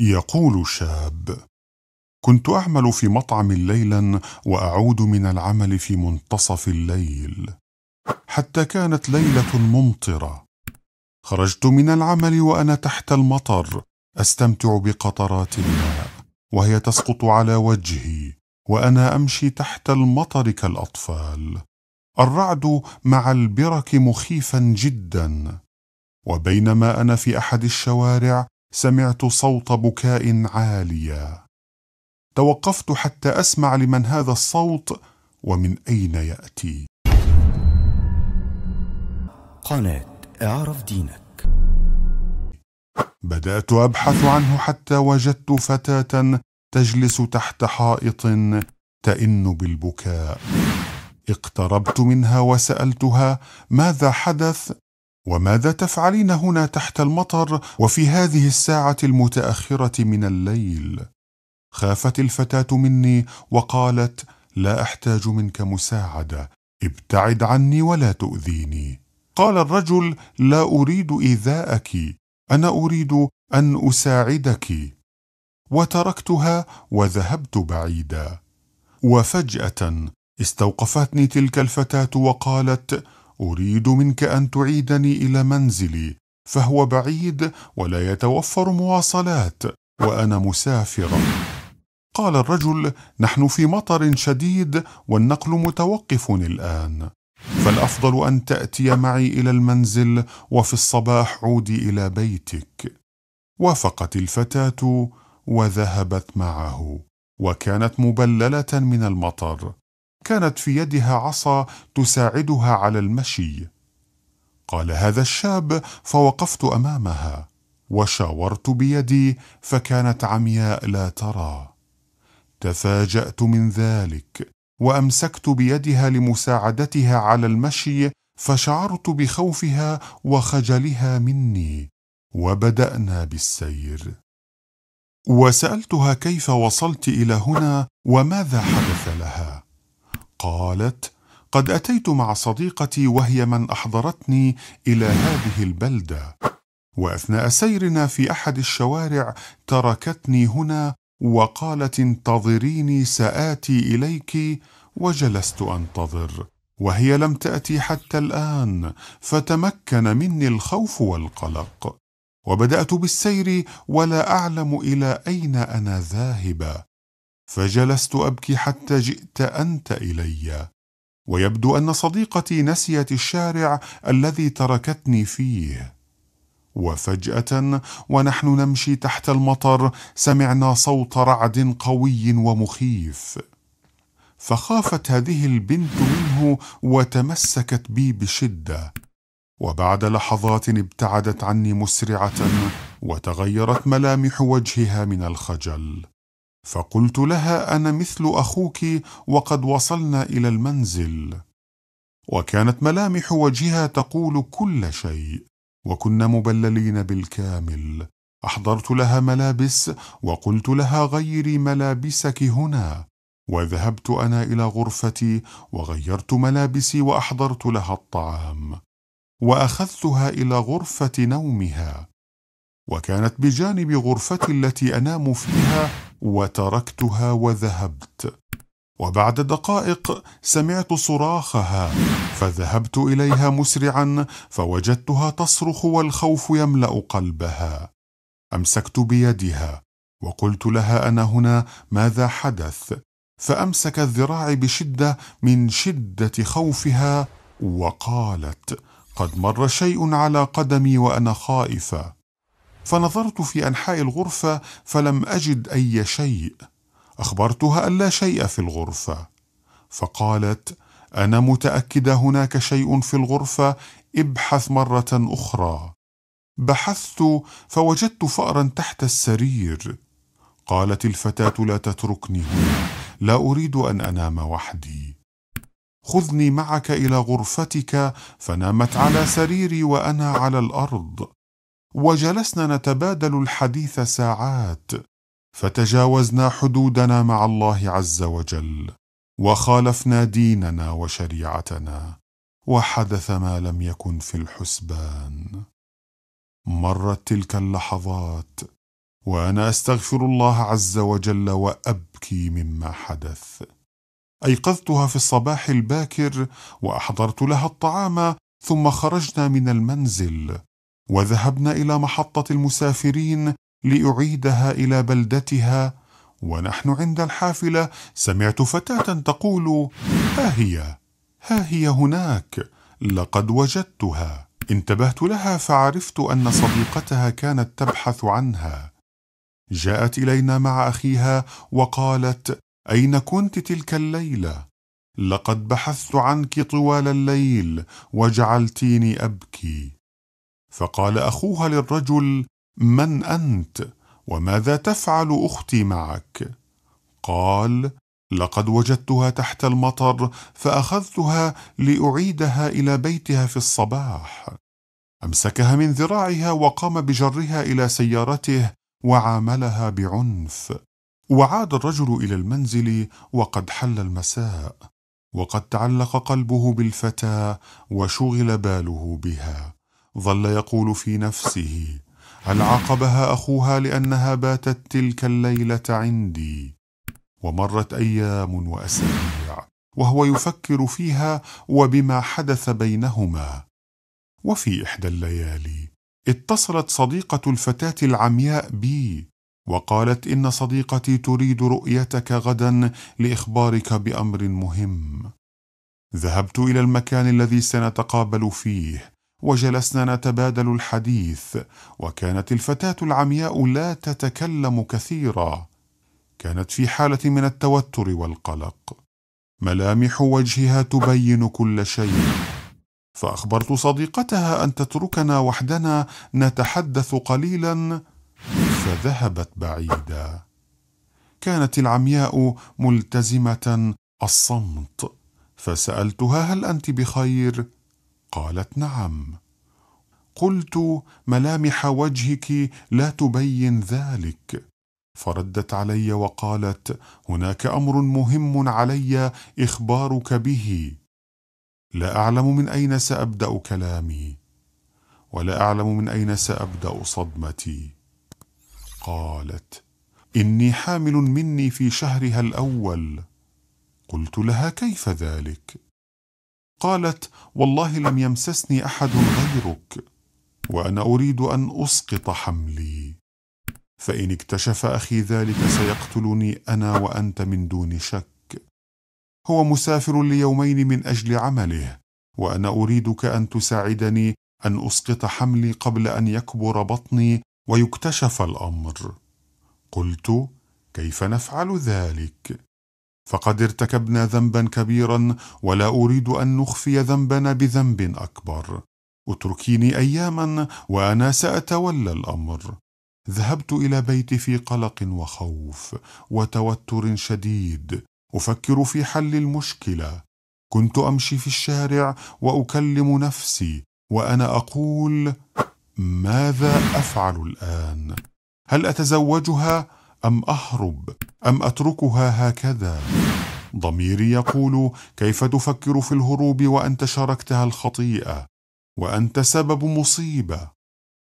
يقول شاب كنت اعمل في مطعم ليلا واعود من العمل في منتصف الليل حتى كانت ليله ممطره خرجت من العمل وانا تحت المطر استمتع بقطرات الماء وهي تسقط على وجهي وانا امشي تحت المطر كالاطفال الرعد مع البرك مخيفا جدا وبينما انا في احد الشوارع سمعت صوت بكاء عاليا توقفت حتى اسمع لمن هذا الصوت ومن اين ياتي قناه اعرف دينك بدات ابحث عنه حتى وجدت فتاه تجلس تحت حائط تئن بالبكاء اقتربت منها وسالتها ماذا حدث وماذا تفعلين هنا تحت المطر وفي هذه الساعه المتاخره من الليل خافت الفتاه مني وقالت لا احتاج منك مساعده ابتعد عني ولا تؤذيني قال الرجل لا اريد ايذاءك انا اريد ان اساعدك وتركتها وذهبت بعيدا وفجاه استوقفتني تلك الفتاه وقالت اريد منك ان تعيدني الى منزلي فهو بعيد ولا يتوفر مواصلات وانا مسافر قال الرجل نحن في مطر شديد والنقل متوقف الان فالافضل ان تاتي معي الى المنزل وفي الصباح عودي الى بيتك وافقت الفتاه وذهبت معه وكانت مبلله من المطر كانت في يدها عصا تساعدها على المشي قال هذا الشاب فوقفت امامها وشاورت بيدي فكانت عمياء لا ترى تفاجات من ذلك وامسكت بيدها لمساعدتها على المشي فشعرت بخوفها وخجلها مني وبدانا بالسير وسالتها كيف وصلت الى هنا وماذا حدث لها قالت قد أتيت مع صديقتي وهي من أحضرتني إلى هذه البلدة وأثناء سيرنا في أحد الشوارع تركتني هنا وقالت انتظريني سآتي إليك وجلست أنتظر وهي لم تأتي حتى الآن فتمكن مني الخوف والقلق وبدأت بالسير ولا أعلم إلى أين أنا ذاهبة فجلست أبكي حتى جئت أنت إلي ويبدو أن صديقتي نسيت الشارع الذي تركتني فيه وفجأة ونحن نمشي تحت المطر سمعنا صوت رعد قوي ومخيف فخافت هذه البنت منه وتمسكت بي بشدة وبعد لحظات ابتعدت عني مسرعة وتغيرت ملامح وجهها من الخجل فقلت لها انا مثل اخوك وقد وصلنا الى المنزل وكانت ملامح وجهها تقول كل شيء وكنا مبللين بالكامل احضرت لها ملابس وقلت لها غيري ملابسك هنا وذهبت انا الى غرفتي وغيرت ملابسي واحضرت لها الطعام واخذتها الى غرفه نومها وكانت بجانب غرفتي التي انام فيها وتركتها وذهبت وبعد دقائق سمعت صراخها فذهبت اليها مسرعا فوجدتها تصرخ والخوف يملا قلبها امسكت بيدها وقلت لها انا هنا ماذا حدث فامسكت ذراعي بشده من شده خوفها وقالت قد مر شيء على قدمي وانا خائفه فنظرت في انحاء الغرفه فلم اجد اي شيء اخبرتها ان لا شيء في الغرفه فقالت انا متاكده هناك شيء في الغرفه ابحث مره اخرى بحثت فوجدت فأرا تحت السرير قالت الفتاة لا تتركني هنا لا أريد أن أنام وحدي خذني معك إلى غرفتك فنامت على سريري وأنا على الأرض وجلسنا نتبادل الحديث ساعات فتجاوزنا حدودنا مع الله عز وجل وخالفنا ديننا وشريعتنا وحدث ما لم يكن في الحسبان مرت تلك اللحظات وانا استغفر الله عز وجل وابكي مما حدث ايقظتها في الصباح الباكر واحضرت لها الطعام ثم خرجنا من المنزل وذهبنا الى محطه المسافرين لاعيدها الى بلدتها ونحن عند الحافله سمعت فتاه تقول ها هي ها هي هناك لقد وجدتها انتبهت لها فعرفت ان صديقتها كانت تبحث عنها جاءت الينا مع اخيها وقالت اين كنت تلك الليله لقد بحثت عنك طوال الليل وجعلتيني ابكي فقال اخوها للرجل من انت وماذا تفعل اختي معك قال لقد وجدتها تحت المطر فاخذتها لاعيدها الى بيتها في الصباح امسكها من ذراعها وقام بجرها الى سيارته وعاملها بعنف وعاد الرجل الى المنزل وقد حل المساء وقد تعلق قلبه بالفتاه وشغل باله بها ظل يقول في نفسه هل عاقبها أخوها لأنها باتت تلك الليلة عندي ومرت أيام وأسابيع وهو يفكر فيها وبما حدث بينهما وفي إحدى الليالي اتصلت صديقة الفتاة العمياء بي وقالت إن صديقتي تريد رؤيتك غدا لإخبارك بأمر مهم ذهبت إلى المكان الذي سنتقابل فيه وجلسنا نتبادل الحديث وكانت الفتاه العمياء لا تتكلم كثيرا كانت في حاله من التوتر والقلق ملامح وجهها تبين كل شيء فاخبرت صديقتها ان تتركنا وحدنا نتحدث قليلا فذهبت بعيدا كانت العمياء ملتزمه الصمت فسالتها هل انت بخير قالت نعم قلت ملامح وجهك لا تبين ذلك فردت علي وقالت هناك امر مهم علي اخبارك به لا اعلم من اين سابدا كلامي ولا اعلم من اين سابدا صدمتي قالت اني حامل مني في شهرها الاول قلت لها كيف ذلك قالت والله لم يمسسني احد غيرك وانا اريد ان اسقط حملي فان اكتشف اخي ذلك سيقتلني انا وانت من دون شك هو مسافر ليومين من اجل عمله وانا اريدك ان تساعدني ان اسقط حملي قبل ان يكبر بطني ويكتشف الامر قلت كيف نفعل ذلك فقد ارتكبنا ذنبا كبيرا ولا أريد أن نخفي ذنبنا بذنب أكبر اتركيني أياما وأنا سأتولى الأمر ذهبت إلى بيتي في قلق وخوف وتوتر شديد أفكر في حل المشكلة كنت أمشي في الشارع وأكلم نفسي وأنا أقول ماذا أفعل الآن؟ هل أتزوجها؟ أم أهرب أم أتركها هكذا ضميري يقول كيف تفكر في الهروب وأنت شاركتها الخطيئة وأنت سبب مصيبة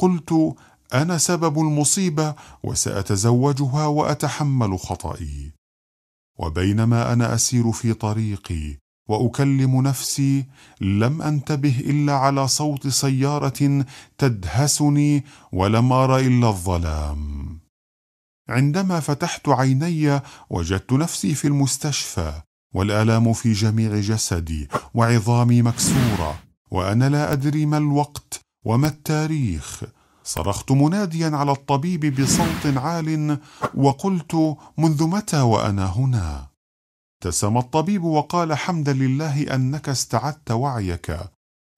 قلت أنا سبب المصيبة وسأتزوجها وأتحمل خطئي وبينما أنا أسير في طريقي وأكلم نفسي لم أنتبه إلا على صوت سيارة تدهسني ولم أر إلا الظلام عندما فتحت عيني وجدت نفسي في المستشفى والالام في جميع جسدي وعظامي مكسوره وانا لا ادري ما الوقت وما التاريخ صرخت مناديا على الطبيب بصوت عال وقلت منذ متى وانا هنا ابتسم الطبيب وقال حمدا لله انك استعدت وعيك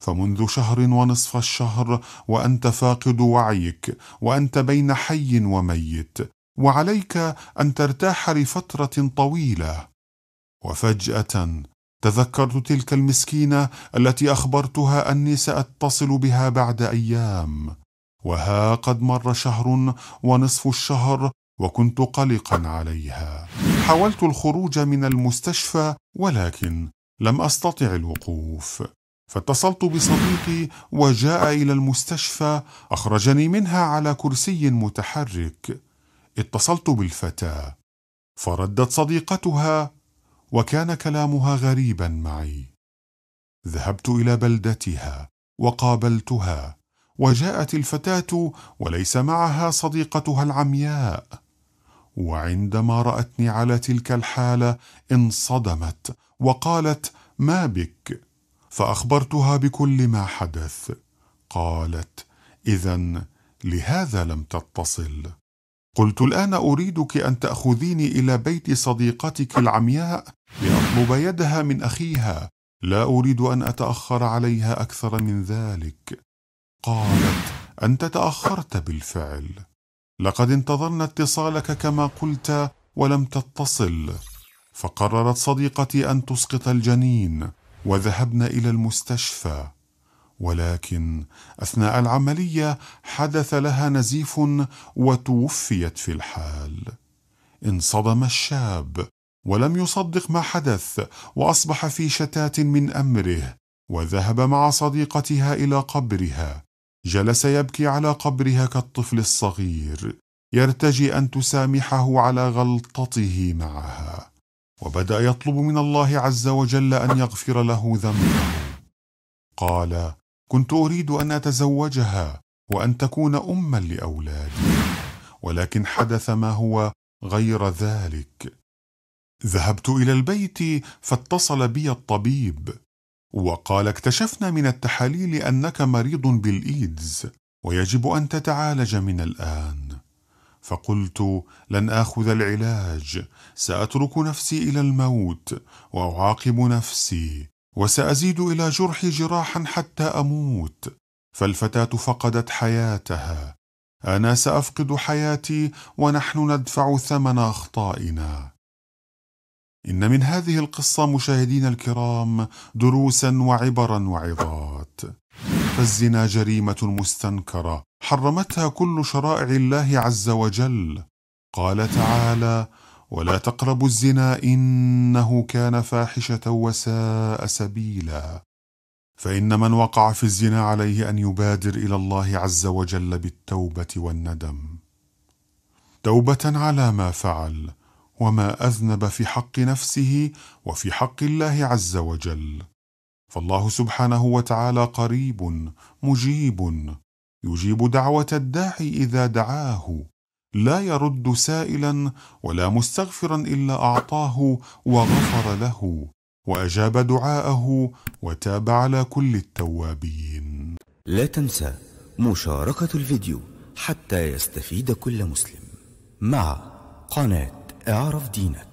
فمنذ شهر ونصف الشهر وانت فاقد وعيك وانت بين حي وميت وعليك ان ترتاح لفتره طويله وفجاه تذكرت تلك المسكينه التي اخبرتها اني ساتصل بها بعد ايام وها قد مر شهر ونصف الشهر وكنت قلقا عليها حاولت الخروج من المستشفى ولكن لم استطع الوقوف فاتصلت بصديقي وجاء الى المستشفى اخرجني منها على كرسي متحرك اتصلت بالفتاة فردت صديقتها وكان كلامها غريبا معي ذهبت إلى بلدتها وقابلتها وجاءت الفتاة وليس معها صديقتها العمياء وعندما رأتني على تلك الحالة انصدمت وقالت ما بك فأخبرتها بكل ما حدث قالت إذا لهذا لم تتصل قلت الآن أريدك أن تأخذيني إلى بيت صديقتك العمياء لأطلب يدها من أخيها لا أريد أن أتأخر عليها أكثر من ذلك قالت أنت تأخرت بالفعل لقد انتظرنا اتصالك كما قلت ولم تتصل فقررت صديقتي أن تسقط الجنين وذهبنا إلى المستشفى ولكن اثناء العمليه حدث لها نزيف وتوفيت في الحال انصدم الشاب ولم يصدق ما حدث واصبح في شتات من امره وذهب مع صديقتها الى قبرها جلس يبكي على قبرها كالطفل الصغير يرتجي ان تسامحه على غلطته معها وبدا يطلب من الله عز وجل ان يغفر له ذنبه قال كنت اريد ان اتزوجها وان تكون اما لاولادي ولكن حدث ما هو غير ذلك ذهبت الى البيت فاتصل بي الطبيب وقال اكتشفنا من التحاليل انك مريض بالايدز ويجب ان تتعالج من الان فقلت لن اخذ العلاج ساترك نفسي الى الموت واعاقب نفسي وسأزيد إلى جرحي جراحا حتى أموت فالفتاة فقدت حياتها أنا سأفقد حياتي ونحن ندفع ثمن أخطائنا إن من هذه القصة مشاهدينا الكرام دروسا وعبرا وعظات فالزنا جريمة مستنكرة حرمتها كل شرائع الله عز وجل قال تعالى ولا تقربوا الزنا إنه كان فاحشة وساء سبيلا فإن من وقع في الزنا عليه أن يبادر إلى الله عز وجل بالتوبة والندم توبة على ما فعل وما أذنب في حق نفسه وفي حق الله عز وجل فالله سبحانه وتعالى قريب مجيب يجيب دعوة الداعي إذا دعاه لا يرد سائلا ولا مستغفرا إلا أعطاه وغفر له وأجاب دعاءه وتاب على كل التوابين لا تنسى مشاركة الفيديو حتى يستفيد كل مسلم مع قناة اعرف دينك